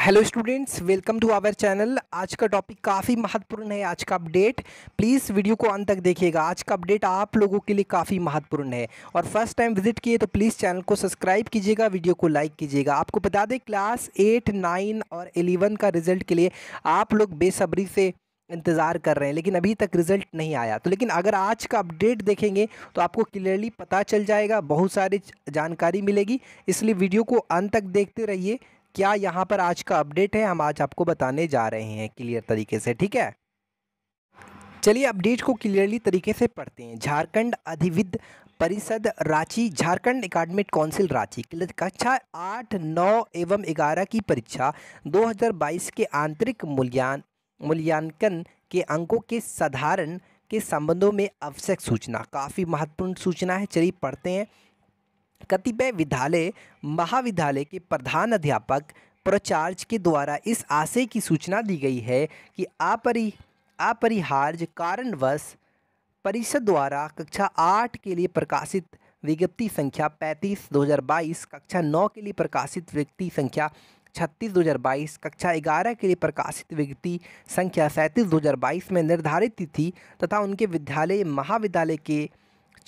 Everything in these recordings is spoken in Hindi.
hello students welcome to our channel आज का टॉपिक काफ़ी महत्वपूर्ण है आज का अपडेट प्लीज़ वीडियो को अंत तक देखिएगा आज का अपडेट आप लोगों के लिए काफ़ी महत्वपूर्ण है और फर्स्ट टाइम विजिट किए तो प्लीज़ चैनल को सब्सक्राइब कीजिएगा वीडियो को लाइक कीजिएगा आपको बता दें क्लास एट नाइन और एलेवन का रिजल्ट के लिए आप लोग बेसब्री से इंतज़ार कर रहे हैं लेकिन अभी तक रिजल्ट नहीं आया तो लेकिन अगर आज का अपडेट देखेंगे तो आपको क्लियरली पता चल जाएगा बहुत सारी जानकारी मिलेगी इसलिए वीडियो को अंत तक देखते रहिए क्या यहाँ पर आज का अपडेट है हम आज आपको बताने जा रहे हैं क्लियर तरीके से ठीक है चलिए अपडेट को क्लियरली तरीके से पढ़ते हैं झारखंड अधिविद परिषद रांची झारखंड एकेडमिक काउंसिल रांची कक्षा आठ नौ एवं ग्यारह की परीक्षा 2022 के आंतरिक मूल्यांकन मूल्यांकन के अंकों के साधारण के संबंधों में आवश्यक सूचना काफ़ी महत्वपूर्ण सूचना है चलिए पढ़ते हैं कतिपय विद्यालय महाविद्यालय के प्रधान अध्यापक प्राचार्य के द्वारा इस आशय की सूचना दी गई है कि अपरि अपरिहार्य कारणवश परिषद द्वारा कक्षा आठ के लिए प्रकाशित विज्ञप्ति संख्या पैंतीस दो हज़ार बाईस कक्षा नौ के लिए प्रकाशित विज्ञप्ति संख्या छत्तीस दो हज़ार बाईस कक्षा ग्यारह के लिए प्रकाशित विज्ञप्ति संख्या सैंतीस दो हज़ार बाईस में निर्धारित तिथि तथा उनके विद्यालय महाविद्यालय के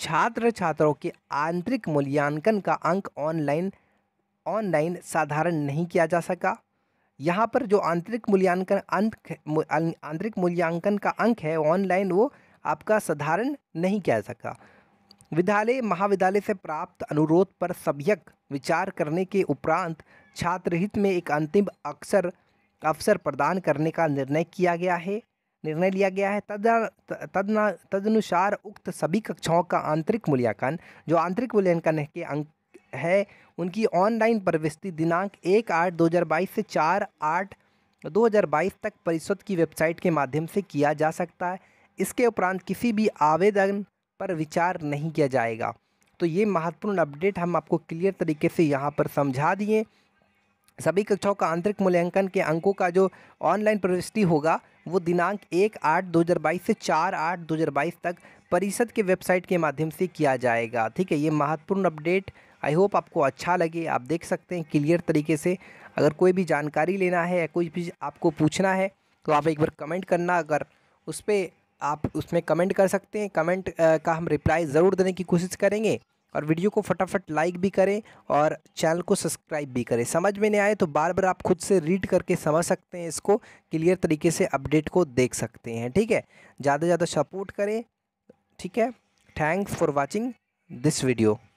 छात्र छात्रों के आंतरिक मूल्यांकन का अंक ऑनलाइन ऑनलाइन साधारण नहीं किया जा सका यहाँ पर जो आंतरिक मूल्यांकन अंक अं, आंतरिक मूल्यांकन का अंक है ऑनलाइन वो आपका साधारण नहीं किया जा सका विद्यालय महाविद्यालय से प्राप्त अनुरोध पर सभ्यक विचार करने के उपरांत छात्र हित में एक अंतिम अक्सर अवसर प्रदान करने का निर्णय किया गया है निर्णय लिया गया है तदना तदनुसार उक्त सभी कक्षाओं का आंतरिक मूल्यांकन जो आंतरिक मूल्यांकन के अंक है उनकी ऑनलाइन प्रविष्टि दिनांक एक आठ दो हज़ार बाईस से चार आठ दो हज़ार बाईस तक परिषद की वेबसाइट के माध्यम से किया जा सकता है इसके उपरांत किसी भी आवेदन पर विचार नहीं किया जाएगा तो ये महत्वपूर्ण अपडेट हम आपको क्लियर तरीके से यहाँ पर समझा दिए सभी कक्षाओं का आंतरिक मूल्यांकन के अंकों का जो ऑनलाइन प्रविष्टि होगा वो दिनांक एक आठ दो हज़ार बाईस से चार आठ दो हज़ार बाईस तक परिषद के वेबसाइट के माध्यम से किया जाएगा ठीक है ये महत्वपूर्ण अपडेट आई होप आपको अच्छा लगे आप देख सकते हैं क्लियर तरीके से अगर कोई भी जानकारी लेना है या कोई भी आपको पूछना है तो आप एक बार कमेंट करना अगर उस पर आप उसमें कमेंट कर सकते हैं कमेंट का हम रिप्लाई ज़रूर देने की कोशिश करेंगे और वीडियो को फटाफट लाइक भी करें और चैनल को सब्सक्राइब भी करें समझ में नहीं आए तो बार बार आप खुद से रीड करके समझ सकते हैं इसको क्लियर तरीके से अपडेट को देख सकते हैं ठीक है ज़्यादा से ज़्यादा सपोर्ट करें ठीक है thanks for watching this video